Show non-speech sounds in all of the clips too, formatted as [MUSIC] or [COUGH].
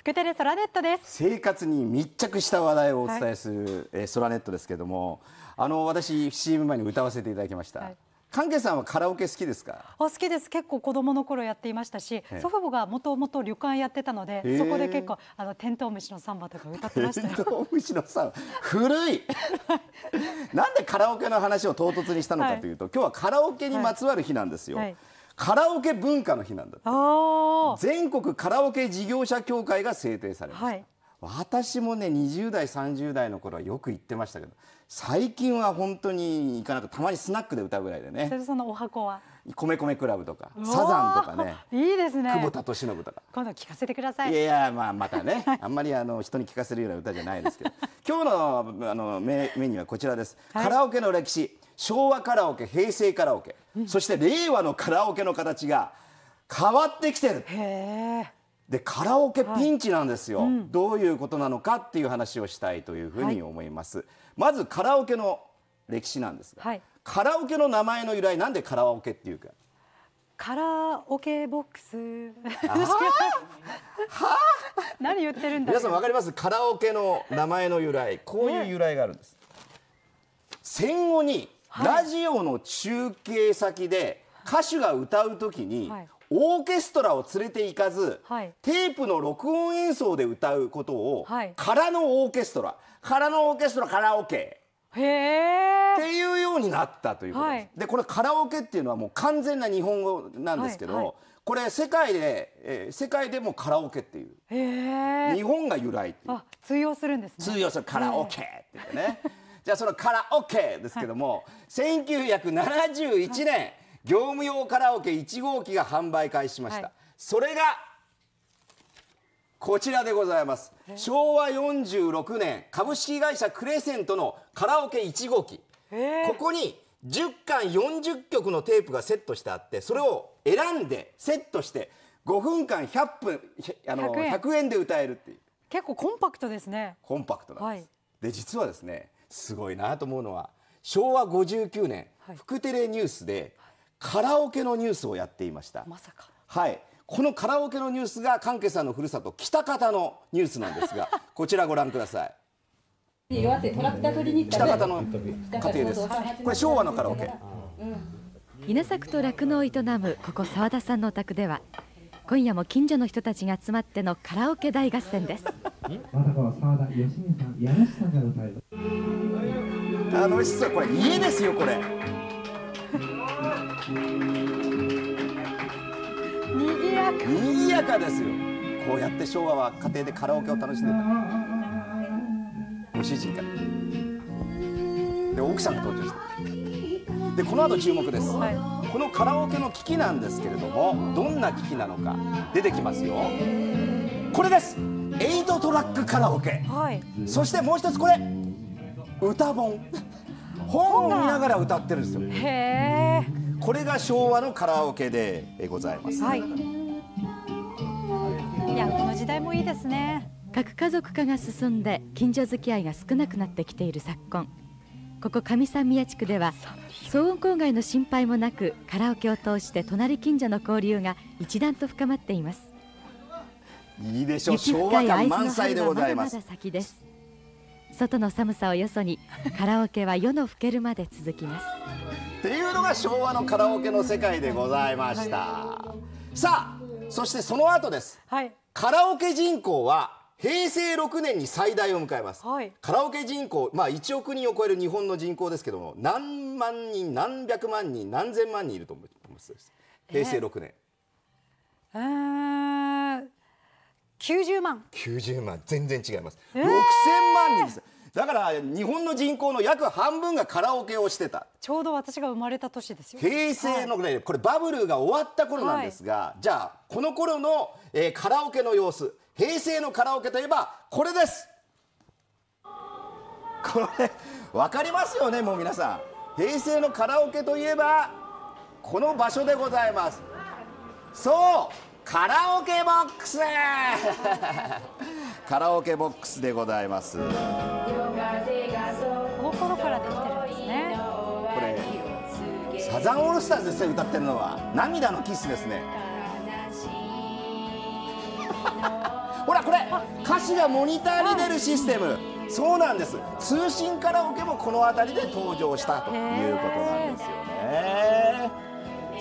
福テレソラネットです生活に密着した話題をお伝えする、はい、えソラネットですけれどもあの私 CM 前に歌わせていただきました、はい関係さんはカラオケ好きですか好きです結構子供の頃やっていましたし祖父母がもともと旅館やってたのでそこで結構あのテントウムシのサンバとか歌ってましたテントウムシのサンバ古い [LAUGHS] なんでカラオケの話を唐突にしたのかというと、はい、今日はカラオケにまつわる日なんですよ、はいカラオケ文化の日なんだって全国カラオケ事業者協会が制定されました、はい、私もね20代30代の頃はよく行ってましたけど最近は本当に行かなくたまにスナックで歌うぐらいでねそのお箱は米米クラブとかサザンとかねいいですね久保田利伸とか今度聞かせてくださいいやまあまたね、はい、あんまりあの人に聞かせるような歌じゃないですけど今日のあのメメニューはこちらです、はい、カラオケの歴史昭和カラオケ平成カラオケ、うん、そして令和のカラオケの形が変わってきてるでカラオケピンチなんですよ、はいうん、どういうことなのかっていう話をしたいというふうに思います、はい、まずカラオケの歴史なんですが、はい、カラオケの名前の由来なんでカラオケっていうかカラオケボックスはあ [LAUGHS] 何言ってるんだ皆さんわかりますカラオケの名前の由来こういう由来があるんです、戦後にラジオの中継先で歌手が歌う時に、オーケストラを連れて行かず、テープの録音演奏で歌うことを、空のオーケストラ空のオーケストラカラオケへーっていうようになったということです。はい、でこれカラオケっていうのはもう完全な日本語なんですけど、はいはい、これ世界で、えー、世界でもカラオケっていう日本が由来っていうあ通用するんですね通用するカラオケって言ってね。[LAUGHS] じゃあそのカラオケですけども、はい、1971年、はい、業務用カラオケ1号機が販売開始しました、はい、それがこちらでございます昭和46年株式会社クレセントのカラオケ1号機ここに10巻40曲のテープがセットしてあってそれを選んでセットして5分間100分あの 100, 円で歌えるっていう結構コンパクトですねコンパクトなんです、はい、で実はですねすごいなと思うのは昭和59年、はい、福テレニュースでカラオケのニュースをやっていました。まさかはいこのカラオケのニュースが関係さんのふるさと北方のニュースなんですが [LAUGHS] こちらご覧ください岩手北方の家庭ですこれ昭和のカラオケ、稲作と酪農を営むここ澤田さんのお宅では今夜も近所の人たちが集まってのカラオケ大合戦です [LAUGHS] まさか澤田吉見さん柳さんが歌える楽しそうこれ家ですよこれにぎやかにぎやかですよこうやって昭和は家庭でカラオケを楽しんでたご主人がで奥さんが登場してでこの後注目です、はい、このカラオケの機器なんですけれどもどんな機器なのか出てきますよこれですエイトトラックカラオケ、はい、そしてもう一つこれ歌本本を見ながら歌ってるんですよへえこれが昭和のカラオケでございます、はい、いやこの時代もいいですね核家族化が進んで近所付き合いが少なくなってきている昨今ここ上三宮地区では騒音公害の心配もなくカラオケを通して隣近所の交流が一段と深まっていますいいでしょう昭和感満載でございますまだまだ先です外の寒さをよそにカラオケは夜の更けるまで続きますっていうのが昭和のカラオケの世界でございました、はい、さあそしてその後です、はい、カラオケ人口は平成6年に最大を迎えます、はい、カラオケ人口、まあ、1億人を超える日本の人口ですけども何万人何百万人何千万人いると思います平成6年、えー90万90万全然違います、えー、6000万人だから日本の人口の約半分がカラオケをしてたちょうど私が生まれた年ですよ平成の、ね、はい、これバブルが終わった頃なんですが、はい、じゃあこの頃の、えー、カラオケの様子平成のカラオケといえばこれですこれ分かりますよねもう皆さん平成のカラオケといえばこの場所でございますそうカラオケボックスカラオケボックスでございますこからできてるんですねこれサザンオールスターズですね歌ってるのは涙のキスですね [LAUGHS] ほらこれ歌詞がモニターに出るシステムそうなんです通信カラオケもこの辺りで登場したということなんですよね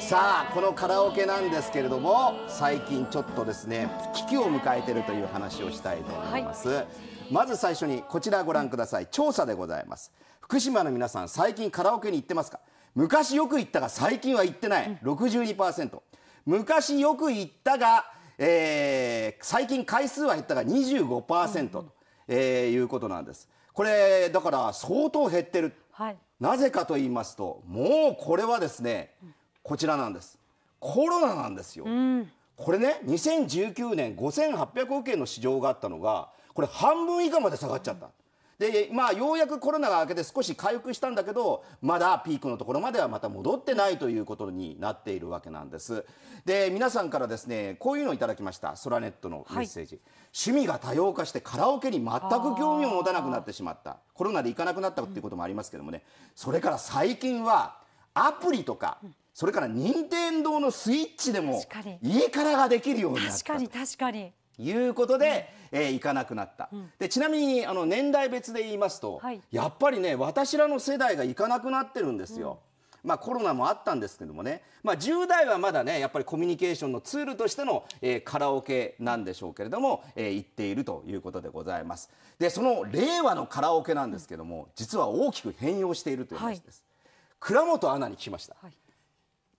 さあこのカラオケなんですけれども最近ちょっとですね危機を迎えてるという話をしたいと思います、はい、まず最初にこちらご覧ください調査でございます福島の皆さん最近カラオケに行ってますか昔よく行ったが最近は行ってない62%、昔よく行ったが、えー、最近回数は減ったが25%と、うん、えいうことなんですこれだから相当減ってる、はい、なぜかと言いますともうこれはですね、うんこちらなんですコロナなんですよ、うん、これね2019年5800億円の市場があったのがこれ半分以下まで下がっちゃった、でまあようやくコロナが明けて少し回復したんだけどまだピークのところまではまた戻ってないということになっているわけなんですで皆さんからですねこういうのをいただきましたソラネットのメッセージ、はい、趣味が多様化してカラオケに全く興味を持たなくなってしまったコロナで行かなくなったっていうこともありますけどもね、それから最近はアプリとかそれから任天堂のスイッチでもいいからができるようになった確かに確かにいうことで、うん、えー、行かなくなった、うん、でちなみにあの年代別で言いますと、はい、やっぱりね私らの世代が行かなくなってるんですよ。うん、まあ、コロナもあったんですけどもね、まあ、10代はまだねやっぱりコミュニケーションのツールとしての、えー、カラオケなんでしょうけれども、えー、行っているということでございますでその令和のカラオケなんですけども、実は大きく変容しているという話です、はい、倉本アナに聞きました、はい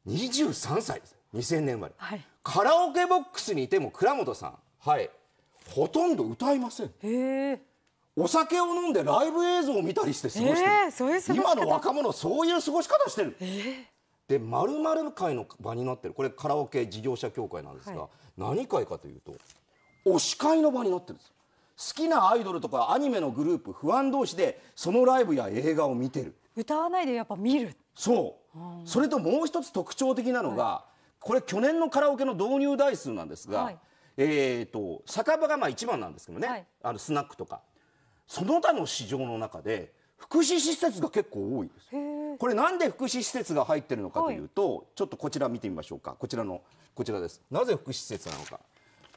23歳です2000年生まれ、はい、カラオケボックスにいても倉本さんはいほとんど歌いませんお酒を飲んでライブ映像を見たりして過ごしてる、今の若者そういう過ごし方してる、でまる会の場になってるこれカラオケ事業者協会なんですが、はい、何会かというと推し会の場になってるんです好きなアイドルとかアニメのグループ不安同士でそのライブや映画を見てる歌わないでやっぱ見るそうそれともう一つ特徴的なのが、これ去年のカラオケの導入台数なんですが、えーと、と酒場がまあ一番なんですけどね、はい、あのスナックとかその他の市場の中で福祉施設が結構多いですこれなんで福祉施設が入ってるのかというと、はい、ちょっとこちら見てみましょうかこちらのこちらですなぜ福祉施設なのか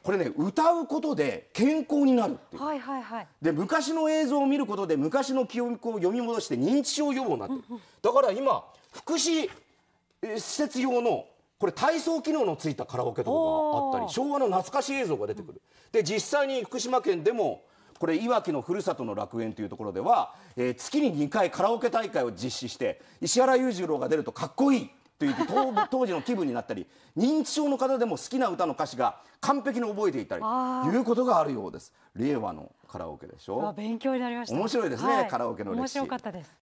これね歌うことで健康になるっていう、はいはいはい、で昔の映像を見ることで昔の記憶を読み戻して認知症予防になってる、だから今福祉施設用のこれ体操機能のついたカラオケとかがあったり昭和の懐かしい映像が出てくる、で実際に福島県でもこれいわきのふるさとの楽園というところでは、えー、月に2回カラオケ大会を実施して石原裕次郎が出るとかっこいいっていう [LAUGHS] 当時の気分になったり認知症の方でも好きな歌の歌詞が完璧に覚えていたりいうことがあるようです令和のカラオケでしょ勉強になりました面白いですね、カラオケの歴史面白かったです